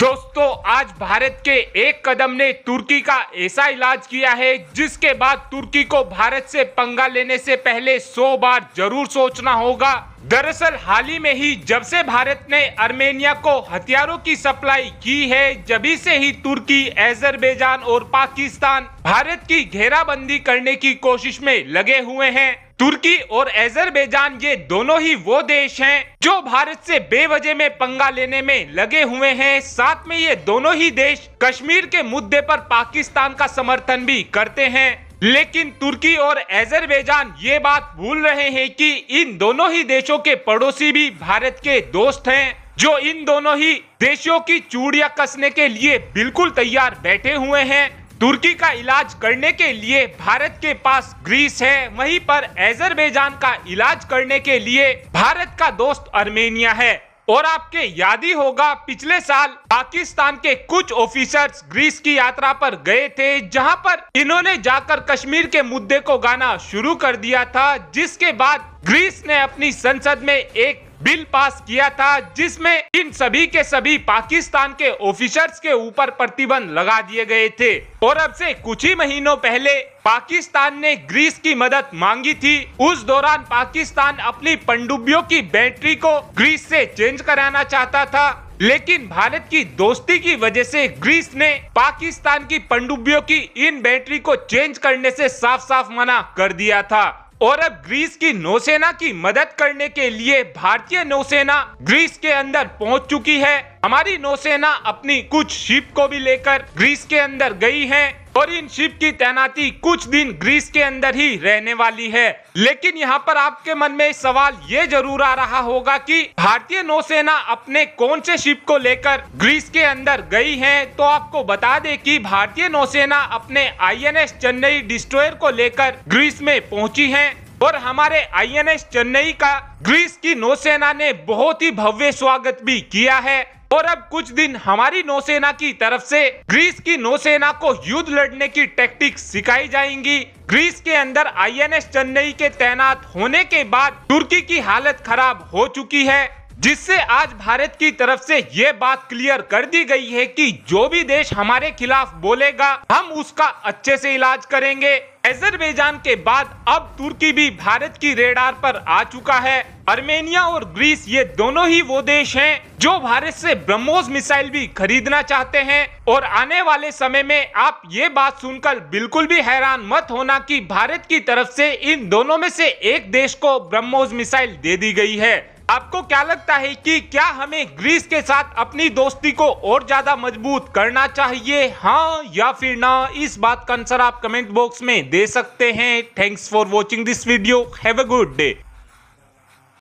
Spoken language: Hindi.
दोस्तों आज भारत के एक कदम ने तुर्की का ऐसा इलाज किया है जिसके बाद तुर्की को भारत से पंगा लेने से पहले सौ बार जरूर सोचना होगा दरअसल हाल ही में ही जब से भारत ने अर्मेनिया को हथियारों की सप्लाई की है जब से ही तुर्की अजरबैजान और पाकिस्तान भारत की घेराबंदी करने की कोशिश में लगे हुए हैं तुर्की और अजरबैजान ये दोनों ही वो देश हैं जो भारत से बेवजह में पंगा लेने में लगे हुए हैं साथ में ये दोनों ही देश कश्मीर के मुद्दे पर पाकिस्तान का समर्थन भी करते हैं लेकिन तुर्की और अजरबैजान ये बात भूल रहे हैं कि इन दोनों ही देशों के पड़ोसी भी भारत के दोस्त हैं जो इन दोनों ही देशों की चूड़िया कसने के लिए बिल्कुल तैयार बैठे हुए हैं तुर्की का इलाज करने के लिए भारत के पास ग्रीस है वहीं पर एजरबैजान का इलाज करने के लिए भारत का दोस्त अर्मेनिया है और आपके याद ही होगा पिछले साल पाकिस्तान के कुछ ऑफिसर्स ग्रीस की यात्रा पर गए थे जहां पर इन्होंने जाकर कश्मीर के मुद्दे को गाना शुरू कर दिया था जिसके बाद ग्रीस ने अपनी संसद में एक बिल पास किया था जिसमें इन सभी के सभी पाकिस्तान के ऑफिसर्स के ऊपर प्रतिबंध लगा दिए गए थे और अब से कुछ ही महीनों पहले पाकिस्तान ने ग्रीस की मदद मांगी थी उस दौरान पाकिस्तान अपनी पंडुबियों की बैटरी को ग्रीस से चेंज कराना चाहता था लेकिन भारत की दोस्ती की वजह से ग्रीस ने पाकिस्तान की पंडुबियों की इन बैटरी को चेंज करने से साफ साफ मना कर दिया था और अब ग्रीस की नौसेना की मदद करने के लिए भारतीय नौसेना ग्रीस के अंदर पहुंच चुकी है हमारी नौसेना अपनी कुछ शिप को भी लेकर ग्रीस के अंदर गई है और इन शिप की तैनाती कुछ दिन ग्रीस के अंदर ही रहने वाली है लेकिन यहाँ पर आपके मन में सवाल ये जरूर आ रहा होगा कि भारतीय नौसेना अपने कौन से शिप को लेकर ग्रीस के अंदर गई है तो आपको बता दे कि भारतीय नौसेना अपने आईएनएस चेन्नई डिस्ट्रॉयर को लेकर ग्रीस में पहुंची है और हमारे आईएनएस चेन्नई का ग्रीस की नौसेना ने बहुत ही भव्य स्वागत भी किया है और अब कुछ दिन हमारी नौसेना की तरफ से ग्रीस की नौसेना को युद्ध लड़ने की टैक्टिक सिखाई जाएंगी ग्रीस के अंदर आईएनएस चेन्नई के तैनात होने के बाद तुर्की की हालत खराब हो चुकी है जिससे आज भारत की तरफ से ये बात क्लियर कर दी गई है कि जो भी देश हमारे खिलाफ बोलेगा हम उसका अच्छे से इलाज करेंगे एजरबेजान के बाद अब तुर्की भी भारत की रेडार पर आ चुका है अर्मेनिया और ग्रीस ये दोनों ही वो देश हैं जो भारत से ब्रह्मोस मिसाइल भी खरीदना चाहते हैं और आने वाले समय में आप ये बात सुनकर बिल्कुल भी हैरान मत होना कि भारत की तरफ से इन दोनों में से एक देश को ब्रह्मोस मिसाइल दे दी गई है आपको क्या लगता है कि क्या हमें ग्रीस के साथ अपनी दोस्ती को और ज्यादा मजबूत करना चाहिए हाँ या फिर ना इस बात का आंसर आप कमेंट बॉक्स में दे सकते हैं thanks for watching this video have a good day